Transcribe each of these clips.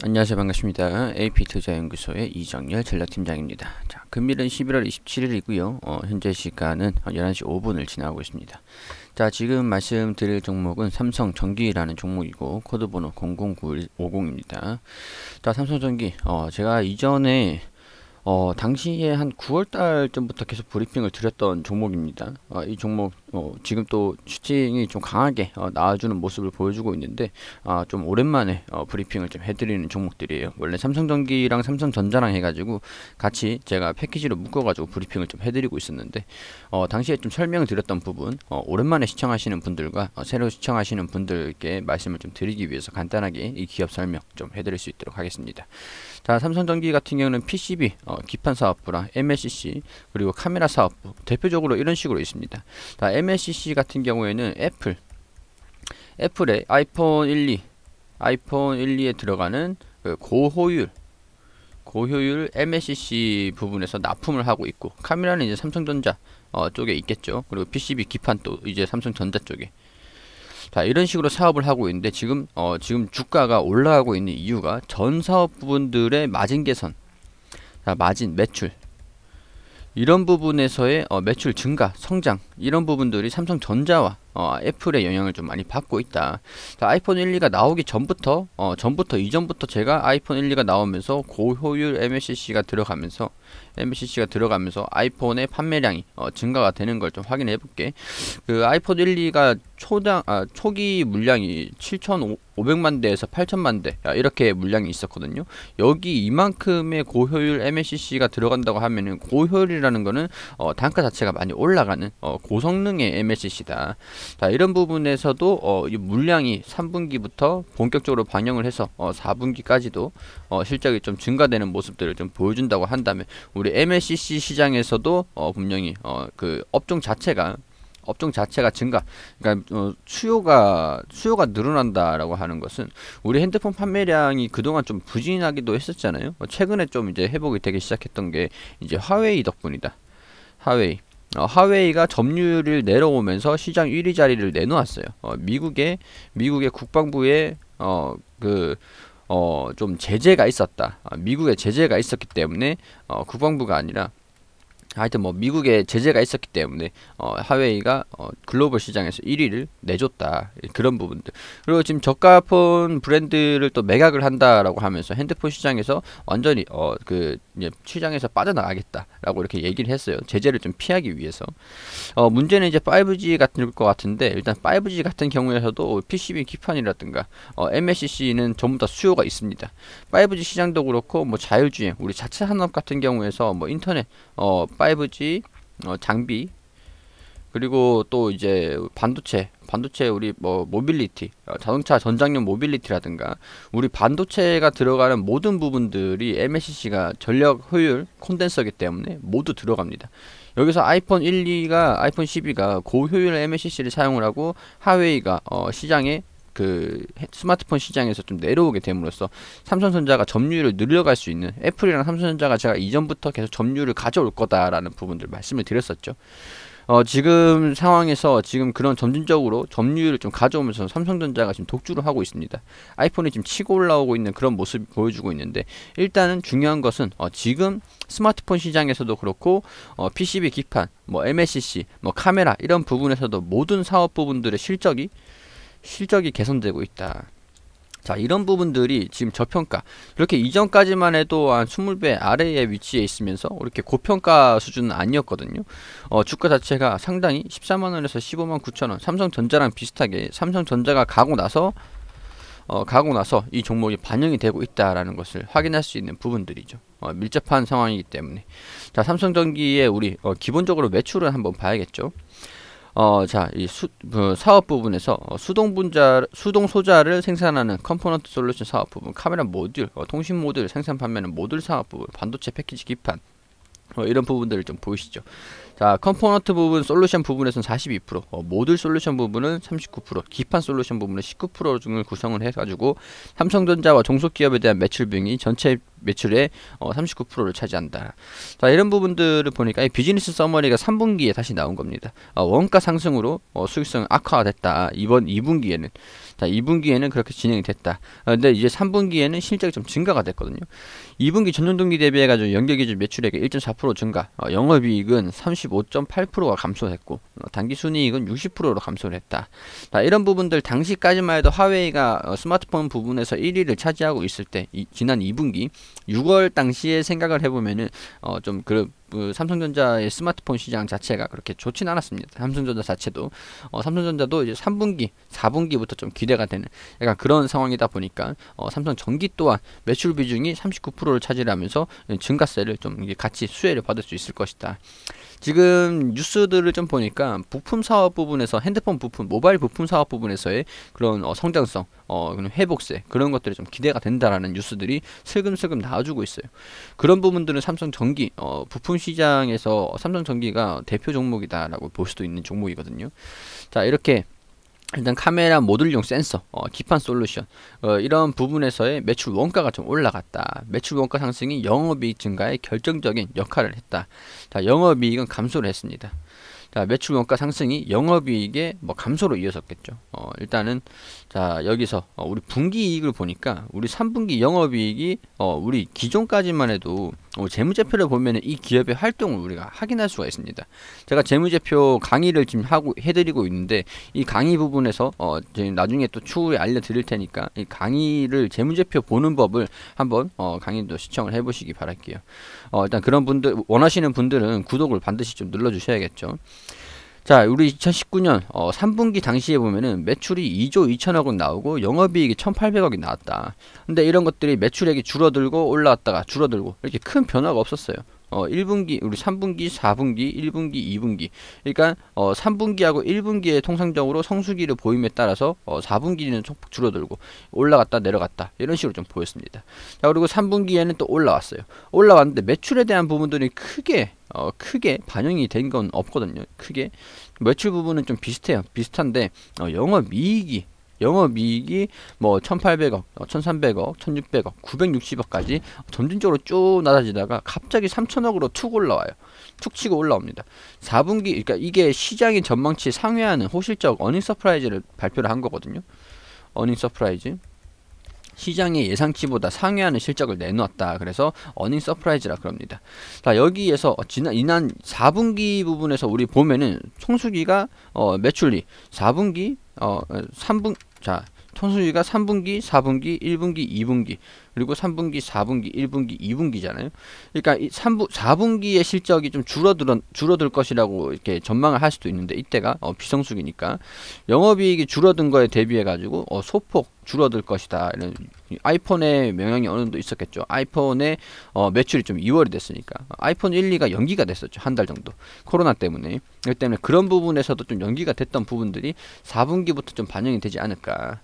안녕하세요 반갑습니다. AP 투자연구소의 이정열 전략팀장입니다. 자, 금일은 11월 27일이고요. 어, 현재 시간은 11시 5분을 지나고 있습니다. 자, 지금 말씀드릴 종목은 삼성전기라는 종목이고 코드번호 00950입니다. 자, 삼성전기 어, 제가 이전에 어, 당시에 한 9월 달쯤부터 계속 브리핑을 드렸던 종목입니다. 어, 이 종목 어, 지금 또 추징이 좀 강하게 어, 나와주는 모습을 보여주고 있는데 어, 좀 오랜만에 어, 브리핑을 좀 해드리는 종목들이에요. 원래 삼성전기랑 삼성전자랑 해가지고 같이 제가 패키지로 묶어가지고 브리핑을 좀 해드리고 있었는데 어, 당시에 좀설명 드렸던 부분 어, 오랜만에 시청하시는 분들과 어, 새로 시청하시는 분들께 말씀을 좀 드리기 위해서 간단하게 이 기업 설명 좀 해드릴 수 있도록 하겠습니다. 자 삼성전기 같은 경우는 PCB 어, 기판 사업부랑 MLCC 그리고 카메라 사업부 대표적으로 이런 식으로 있습니다. 자, MLCC 같은 경우에는 애플 애플의 아이폰 12 아이폰 1, 2에 들어가는 그 고호율 고효율 MLCC 부분에서 납품을 하고 있고 카메라는 이제 삼성전자 어, 쪽에 있겠죠. 그리고 PCB 기판 또 이제 삼성전자 쪽에 자 이런 식으로 사업을 하고 있는데 지금 어, 지금 주가가 올라가고 있는 이유가 전 사업 부분들의 마진 개선 자, 마진, 매출 이런 부분에서의 어, 매출 증가, 성장 이런 부분들이 삼성전자와 어, 애플의 영향을 좀 많이 받고 있다. 자, 아이폰 1, 2가 나오기 전부터, 어, 전부터, 이전부터 제가 아이폰 1, 2가 나오면서 고효율 MLCC가 들어가면서, MLCC가 들어가면서 아이폰의 판매량이 어, 증가가 되는 걸 좀 확인해 볼게. 그 아이폰 1, 2가 초당, 아, 초기 물량이 7,500만 대에서 8,000만 대, 이렇게 물량이 있었거든요. 여기 이만큼의 고효율 MLCC가 들어간다고 하면은 고효율이라는 거는 어, 단가 자체가 많이 올라가는 어, 고성능의 MLCC다. 자, 이런 부분에서도 어, 물량이 3분기부터 본격적으로 반영을 해서 어, 4분기까지도 어, 실적이 좀 증가되는 모습들을 좀 보여준다고 한다면 우리 MLCC 시장에서도 어, 분명히 어, 그 업종 자체가 업종 자체가 증가 그러니까 어, 수요가 수요가 늘어난다라고 하는 것은 우리 핸드폰 판매량이 그동안 좀 부진하기도 했었잖아요 최근에 좀 이제 회복이 되기 시작했던 게 이제 화웨이 덕분이다 화웨이 어, 하웨이가 점유율을 내려오면서 시장 1위 자리를 내놓았어요. 어, 미국의 미국의 국방부의 어, 그 어, 좀 제재가 있었다. 어, 미국의 제재가 있었기 때문에 어, 국방부가 아니라 하여튼 뭐 미국에 제재가 있었기 때문에 어, 하웨이가 어, 글로벌 시장에서 1위를 내줬다 그런 부분들 그리고 지금 저가폰 브랜드를 또 매각을 한다라고 하면서 핸드폰 시장에서 완전히 어, 그 시장에서 빠져나가겠다라고 이렇게 얘기를 했어요 제재를 좀 피하기 위해서 어, 문제는 이제 5G 같은 것 같은데 일단 5G 같은 경우에서도 PCB 기판이라든가 어, MLCC는 전부 다 수요가 있습니다 5G 시장도 그렇고 뭐 자율주행 우리 자체 산업 같은 경우에서 뭐 인터넷 어, 5G 어, 장비 그리고 또 이제 반도체 반도체 우리 뭐 모빌리티 어, 자동차 전장용 모빌리티라든가 우리 반도체가 들어가는 모든 부분들이 MLCC가 전력 효율 콘덴서기 때문에 모두 들어갑니다 여기서 아이폰 1, 2가 아이폰 12가 고효율 MLCC를 사용을 하고 하웨이가 어, 시장에 그 스마트폰 시장에서 좀 내려오게 됨으로써 삼성전자가 점유율을 늘려갈 수 있는 애플이랑 삼성전자가 제가 이전부터 계속 점유율을 가져올 거다라는 부분들 말씀을 드렸었죠. 어, 지금 상황에서 지금 그런 점진적으로 점유율을 좀 가져오면서 삼성전자가 지금 독주를 하고 있습니다. 아이폰이 지금 치고 올라오고 있는 그런 모습 보여주고 있는데 일단은 중요한 것은 어, 지금 스마트폰 시장에서도 그렇고 어, PCB 기판, 뭐 MLCC, 뭐 카메라 이런 부분에서도 모든 사업 부분들의 실적이 실적이 개선되고 있다. 자 이런 부분들이 지금 저평가 이렇게 이전까지만 해도 한 20배 아래에 위치해 있으면서 이렇게 고평가 수준은 아니었거든요 어, 주가 자체가 상당히 14만원에서 15만 9천원 삼성전자랑 비슷하게 삼성전자가 가고 나서 어, 가고 나서 이 종목이 반영이 되고 있다라는 것을 확인할 수 있는 부분들이죠 어, 밀접한 상황이기 때문에 자 삼성전기의 우리 어, 기본적으로 매출을 한번 봐야겠죠 어, 자, 이 수, 그 사업 부분에서 어, 수동 분자, 수동 소자를 생산하는 컴포넌트 솔루션 사업 부분, 카메라 모듈, 어, 통신 모듈, 생산 판매는 모듈 사업 부분, 반도체 패키지 기판, 어, 이런 부분들을 좀 보이시죠. 자 컴포넌트 부분 솔루션 부분에서는 42% 어, 모듈 솔루션 부분은 39% 기판 솔루션 부분은 19% 중을 구성을 해가지고 삼성전자와 종속기업에 대한 매출 비용이 전체 매출의 어, 39%를 차지한다 자 이런 부분들을 보니까 이 비즈니스 서머리가 3분기에 다시 나온 겁니다 어, 원가 상승으로 어, 수익성 악화됐다 이번 2분기에는 자 2분기에는 그렇게 진행이 됐다 아, 근데 이제 3분기에는 실적이 좀 증가가 됐거든요 2분기 전년 동기 대비해가지고 연결기준 매출액이 1.4% 증가 어, 영업이익은 30 45.8%가 감소했고 어, 단기 순이익은 60%로 감소를 했다. 자, 이런 부분들 당시까지만 해도 화웨이가 어, 스마트폰 부분에서 1위를 차지하고 있을 때 이, 지난 2분기 6월 당시에 생각을 해보면은 어, 좀그 그 삼성전자의 스마트폰 시장 자체가 그렇게 좋진 않았습니다. 삼성전자 자체도 어, 삼성전자도 이제 3분기, 4분기부터 좀 기대가 되는 약간 그런 상황이다 보니까 어, 삼성 전기 또한 매출 비중이 39%를 차지하면서 예, 증가세를 좀 같이 수혜를 받을 수 있을 것이다. 지금 뉴스들을 좀 보니까 부품 사업 부분에서 핸드폰 부품, 모바일 부품 사업 부분에서의 그런 어, 성장성, 어, 그런 회복세 그런 것들이 좀 기대가 된다라는 뉴스들이 슬금슬금 나와주고 있어요. 그런 부분들은 삼성전기 어, 부품 시장에서 삼성전기가 대표 종목이다라고 볼 수도 있는 종목이거든요. 자 이렇게 일단 카메라 모듈용 센서, 어, 기판 솔루션 어, 이런 부분에서의 매출 원가가 좀 올라갔다. 매출 원가 상승이 영업이익 증가에 결정적인 역할을 했다. 자, 영업이익은 감소를 했습니다. 자, 매출 원가 상승이 영업이익의 뭐 감소로 이어졌겠죠. 어, 일단은 자 여기서 어, 우리 분기 이익을 보니까 우리 3분기 영업이익이 어, 우리 기존까지만 해도 어, 재무제표를 보면 이 기업의 활동을 우리가 확인할 수가 있습니다. 제가 재무제표 강의를 지금 하고 해드리고 있는데 이 강의 부분에서 어, 나중에 또 추후에 알려드릴 테니까 이 강의를 재무제표 보는 법을 한번 어, 강의도 시청을 해보시기 바랄게요. 어, 일단 그런 분들 원하시는 분들은 구독을 반드시 좀 눌러주셔야겠죠. 자, 우리 2019년 어, 3분기 당시에 보면은 매출이 2조 2천억 원 나오고 영업이익이 1,800억이 나왔다. 근데 이런 것들이 매출액이 줄어들고 올라왔다가 줄어들고 이렇게 큰 변화가 없었어요. 어 1분기 우리 3분기 4분기 1분기 2분기 그러니까 어 3분기하고 1분기에 통상적으로 성수기를 보임에 따라서 어 4분기는 줄어들고 올라갔다 내려갔다 이런 식으로 좀 보였습니다 자 그리고 3분기에는 또 올라왔어요 올라왔는데 매출에 대한 부분들이 크게 어, 크게 반영이 된 건 없거든요. 크게 매출 부분은 좀 비슷해요. 비슷한데 어, 영업 이익이 영업이익이 뭐 1,800억, 1,300억, 1,600억, 960억까지 점진적으로 쭉 낮아지다가 갑자기 3,000억으로 툭 올라와요. 툭 치고 올라옵니다. 4분기, 그러니까 이게 시장의 전망치 상회하는 호실적 어닝 서프라이즈를 발표를 한 거거든요. 어닝 서프라이즈. 시장의 예상치보다 상회하는 실적을 내놓았다. 그래서 어닝 서프라이즈라 그럽니다. 자, 여기에서 지난 이난 4분기 부분에서 우리 보면은 총수기가 어, 매출이 4분기 어 3분 자 톤수위가 3분기, 4분기, 1분기, 2분기 그리고 3분기, 4분기, 1분기, 2분기잖아요. 그러니까 3부, 4분기의 실적이 좀 줄어들, 줄어들 것이라고 이렇게 전망을 할 수도 있는데 이때가 어, 비성수기니까 영업이익이 줄어든 거에 대비해 가지고 어, 소폭 줄어들 것이다. 이런 아이폰의 영향이 어느 정도 있었겠죠. 아이폰의 어, 매출이 좀 2월이 됐으니까 아이폰 1, 2가 연기가 됐었죠. 한 달 정도 코로나 때문에 그렇기 때문에 그런 부분에서도 좀 연기가 됐던 부분들이 4분기부터 좀 반영이 되지 않을까.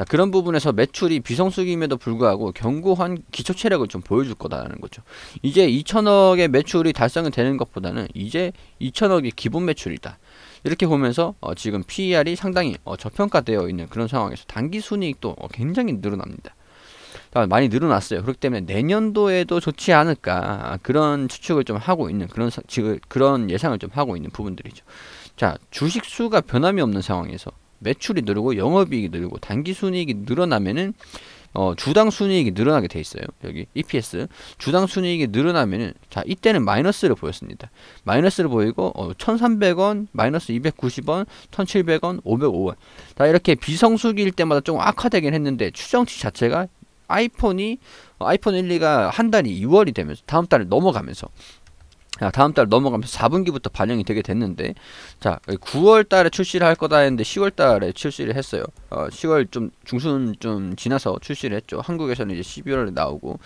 자, 그런 부분에서 매출이 비성수기임에도 불구하고 견고한 기초 체력을 좀 보여줄 거다라는 거죠. 이제 2천억의 매출이 달성이 되는 것보다는 이제 2천억이 기본 매출이다. 이렇게 보면서 어, 지금 PER이 상당히 어, 저평가되어 있는 그런 상황에서 단기 순이익도 어, 굉장히 늘어납니다. 많이 늘어났어요. 그렇기 때문에 내년도에도 좋지 않을까 아, 그런 추측을 좀 하고 있는 그런 지금 그런 예상을 좀 하고 있는 부분들이죠. 자 주식 수가 변함이 없는 상황에서 매출이 늘고 영업이익이 늘고 단기순이익이 늘어나면은 어, 주당 순이익이 늘어나게 돼 있어요. 여기 EPS 주당 순이익이 늘어나면은 자 이때는 마이너스를 보였습니다. 마이너스를 보이고 어, 1,300원, 마이너스 290원, 1,700원, 505원. 자 이렇게 비성수기일 때마다 좀 악화되긴 했는데 추정치 자체가 아이폰이 어, 아이폰 1, 2가 한 달이 2월이 되면서 다음 달에 넘어가면서 다음 달 넘어가면서 4분기부터 반영이 되게 됐는데 자 9월 달에 출시를 할 거다 했는데 10월 달에 출시를 했어요. 어, 10월 좀 중순 좀 지나서 출시를 했죠. 한국에서는 이제 12월에 나오고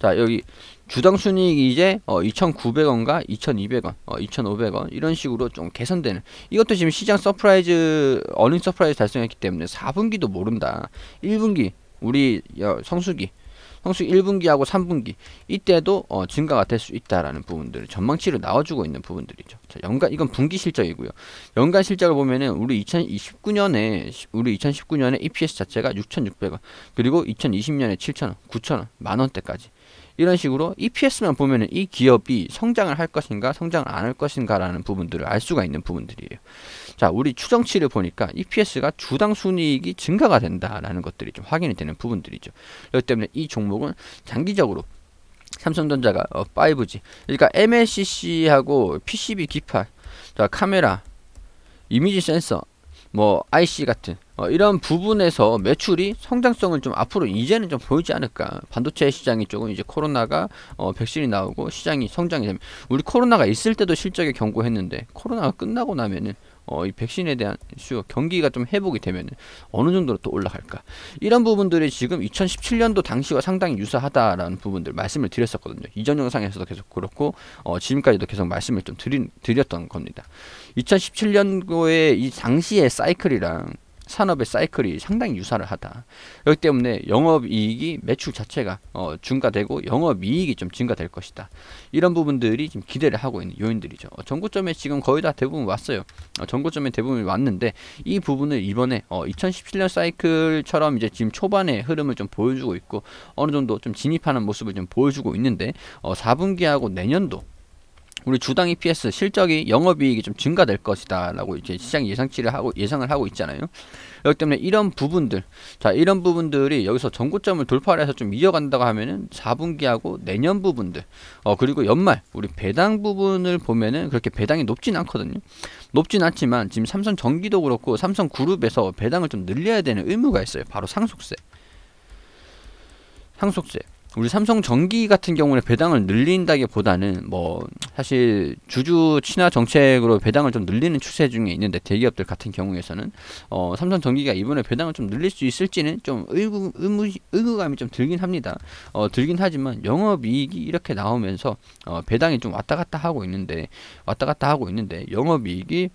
자 여기 주당 순이익이 이제 어, 2,900원과 2,200원, 어, 2,500원 이런 식으로 좀 개선되는 이것도 지금 시장 서프라이즈 어닝 서프라이즈 달성했기 때문에 4분기도 모른다. 1분기 우리 성수기 성수 1분기하고 3분기 이때도 어, 증가가 될 수 있다라는 부분들을 전망치로 나와주고 있는 부분들이죠. 자, 연간 이건 분기 실적이고요. 연간 실적을 보면은 우리 2029년에 우리 2019년에 EPS 자체가 6,600원 그리고 2020년에 7,000원, 9,000원, 만 원대까지 이런 식으로 EPS만 보면은 이 기업이 성장을 할 것인가 성장을 안 할 것인가라는 부분들을 알 수가 있는 부분들이에요. 자, 우리 추정치를 보니까 EPS가 주당 순이익이 증가가 된다라는 것들이 좀 확인이 되는 부분들이죠. 그렇기 때문에 이 종목은 장기적으로 삼성전자가 5G 어, 그러니까 MLCC하고 PCB 기판 자, 카메라, 이미지 센서, 뭐 IC 같은 어, 이런 부분에서 매출이 성장성을 좀 앞으로 이제는 좀 보이지 않을까 반도체 시장이 조금 이제 코로나가 어, 백신이 나오고 시장이 성장이 되면 우리 코로나가 있을 때도 실적에 경고했는데 코로나가 끝나고 나면은 어, 이 백신에 대한 수요 경기가 좀 회복이 되면은 어느 정도로 또 올라갈까 이런 부분들이 지금 2017년도 당시와 상당히 유사하다라는 부분들 말씀을 드렸었거든요 이전 영상에서도 계속 그렇고 어, 지금까지도 계속 말씀을 좀 드린, 드렸던 겁니다 2017년도에 이 당시의 사이클이랑 산업의 사이클이 상당히 유사하다. 를 그렇기 때문에 영업이익이 매출 자체가 어, 증가되고 영업이익이 좀 증가될 것이다. 이런 부분들이 지금 기대를 하고 있는 요인들이죠. 어, 전고점에 지금 거의 다 대부분 왔어요. 어, 전고점에 대부분 왔는데 이 부분을 이번에 어, 2017년 사이클처럼 이제 지금 초반의 흐름을 좀 보여주고 있고 어느 정도 좀 진입하는 모습을 좀 보여주고 있는데 어, 4분기하고 내년도 우리 주당 EPS 실적이 영업이익이 좀 증가될 것이다라고 이제 시장 예상치를 하고 예상을 하고 있잖아요. 그렇기 때문에 이런 부분들, 자 이런 부분들이 여기서 전고점을 돌파 해서 좀 이어간다고 하면은 4분기하고 내년 부분들, 어 그리고 연말 우리 배당 부분을 보면은 그렇게 배당이 높진 않거든요. 높진 않지만 지금 삼성 전기도 그렇고 삼성 그룹에서 배당을 좀 늘려야 되는 의무가 있어요. 바로 상속세. 상속세. 우리 삼성 전기 같은 경우는 배당을 늘린다기보다는 뭐 사실 주주 친화 정책으로 배당을 좀 늘리는 추세 중에 있는데 대기업들 같은 경우에서는 어 삼성 전기가 이번에 배당을 좀 늘릴 수 있을지는 좀 의구, 의무, 의무감이좀 들긴 합니다. 어 들긴 하지만 영업이익이 이렇게 나오면서 어 배당이 좀 왔다 갔다 하고 있는데 왔다 갔다 하고 있는데 영업이익이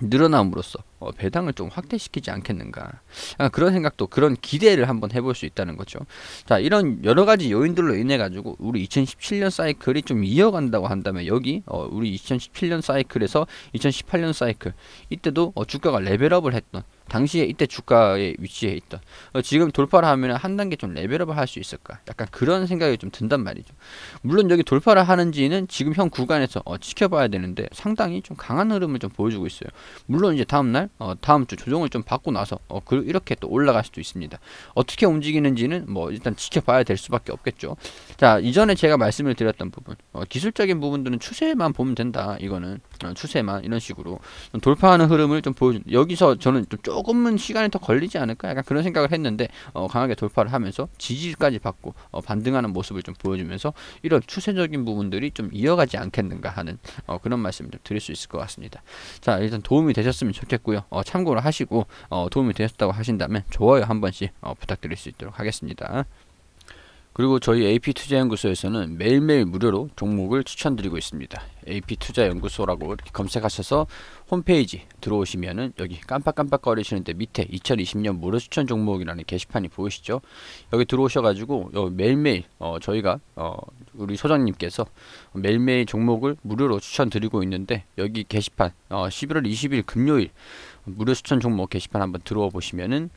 늘어남으로써 어, 배당을 좀 확대시키지 않겠는가 그런 생각도 그런 기대를 한번 해볼 수 있다는 거죠 자 이런 여러가지 요인들로 인해 가지고 우리 2017년 사이클이 좀 이어간다고 한다면 여기 어, 우리 2017년 사이클에서 2018년 사이클 이때도 어, 주가가 레벨업을 했던 당시에 이때 주가의 위치에 있던 어, 지금 돌파를 하면 한 단계 좀 레벨업을 할 수 있을까 약간 그런 생각이 좀 든단 말이죠 물론 여기 돌파를 하는지는 지금 현 구간에서 어, 지켜봐야 되는데 상당히 좀 강한 흐름을 좀 보여주고 있어요 물론 이제 다음날 어, 다음 주 조정을 좀 받고 나서 어, 그, 이렇게 또 올라갈 수도 있습니다 어떻게 움직이는지는 뭐 일단 지켜봐야 될 수밖에 없겠죠 자 이전에 제가 말씀을 드렸던 부분 어, 기술적인 부분들은 추세만 보면 된다 이거는 어, 추세만 이런 식으로 돌파하는 흐름을 좀 보여준 여기서 저는 좀 조금은 시간이 더 걸리지 않을까 약간 그런 생각을 했는데 어, 강하게 돌파를 하면서 지지까지 받고 어, 반등하는 모습을 좀 보여주면서 이런 추세적인 부분들이 좀 이어가지 않겠는가 하는 어, 그런 말씀 좀 드릴 수 있을 것 같습니다 자 일단 도움이 되셨으면 좋겠고요 어, 참고를 하시고 어, 도움이 되셨다고 하신다면 좋아요 한 번씩 부탁드릴 수 있도록 하겠습니다 그리고 저희 AP투자연구소에서는 매일매일 무료로 종목을 추천드리고 있습니다. AP투자연구소라고 이렇게 검색하셔서 홈페이지 들어오시면은 여기 깜빡깜빡거리시는데 밑에 2020년 무료 추천 종목이라는 게시판이 보이시죠? 여기 들어오셔가지고 매일매일 어 저희가 어 우리 소장님께서 매일매일 종목을 무료로 추천드리고 있는데 여기 게시판 어 11월 20일 금요일 무료 추천 종목 게시판 한번 들어와 보시면은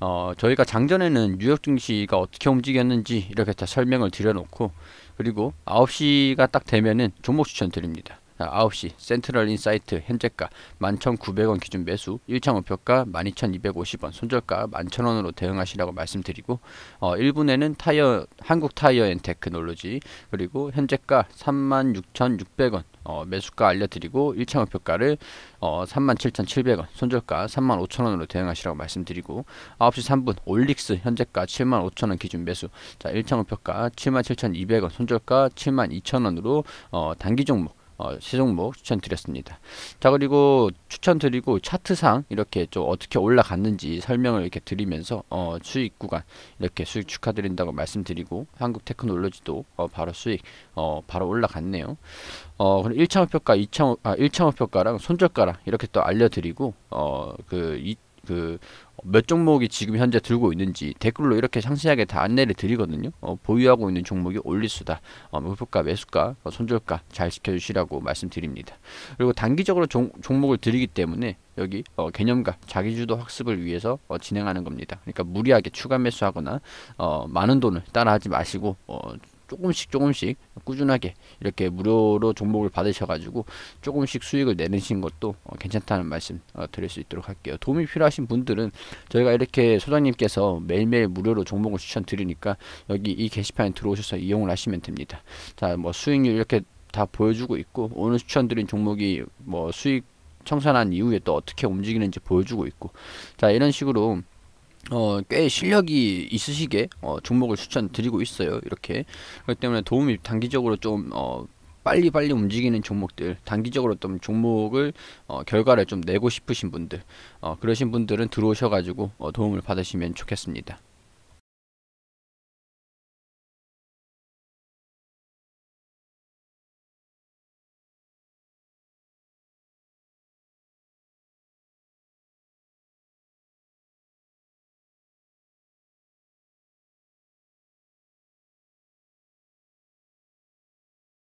어, 저희가 장전에는 뉴욕 증시가 어떻게 움직였는지 이렇게 다 설명을 드려놓고 그리고 9시가 딱 되면은 종목 추천 드립니다. 9시 센트럴 인사이트 현재가 11,900원 기준 매수 1차 목표가 12,250원 손절가 11,000원으로 대응하시라고 말씀드리고 어, 1분에는 타이어 한국 타이어 앤 테크놀로지 그리고 현재가 36,600원 어, 매수가 알려드리고 1차 목표가를 어, 37,700원 손절가 35,000원으로 대응하시라고 말씀드리고 9시 3분 올릭스 현재가 75,000원 기준 매수 자 1차 목표가 77,200원 손절가 72,000원으로 어, 단기 종목 어, 세 종목 추천드렸습니다. 자 그리고 추천드리고 차트상 이렇게 좀 어떻게 올라갔는지 설명을 이렇게 드리면서 어, 수익 구간 이렇게 수익 축하드린다고 말씀드리고 한국 테크놀로지도 어, 바로 수익 어, 바로 올라갔네요. 어, 그럼 1차목표가, 2차, 아, 1차목표가랑 손절가랑 이렇게 또 알려드리고, 어, 그, 그몇 종목이 지금 현재 들고 있는지 댓글로 이렇게 상세하게 다 안내를 드리거든요. 어, 보유하고 있는 종목이 올리수다, 어, 목표가, 매수가, 어, 손절가 잘 지켜주시라고 말씀드립니다. 그리고 단기적으로 종, 목을 드리기 때문에 여기 어, 개념과 자기주도 학습을 위해서 어, 진행하는 겁니다. 그러니까 무리하게 추가 매수하거나 어, 많은 돈을 따라하지 마시고 어, 조금씩 조금씩 꾸준하게 이렇게 무료로 종목을 받으셔가지고 조금씩 수익을 내는 것도 어, 괜찮다는 말씀 어, 드릴 수 있도록 할게요. 도움이 필요하신 분들은 저희가 이렇게 소장님께서 매일매일 무료로 종목을 추천드리니까 여기 이 게시판에 들어오셔서 이용을 하시면 됩니다. 자, 뭐 수익률 이렇게 다 보여주고 있고 오늘 추천드린 종목이 뭐 수익 청산한 이후에 또 어떻게 움직이는지 보여주고 있고 자 이런 식으로 어, 꽤 실력이 있으시게 어, 종목을 추천드리고 있어요. 이렇게 그렇기 때문에 도움이 단기적으로 좀 어, 빨리 빨리 움직이는 종목들 단기적으로 좀 종목을 어, 결과를 좀 내고 싶으신 분들 어, 그러신 분들은 들어오셔가지고 어, 도움을 받으시면 좋겠습니다.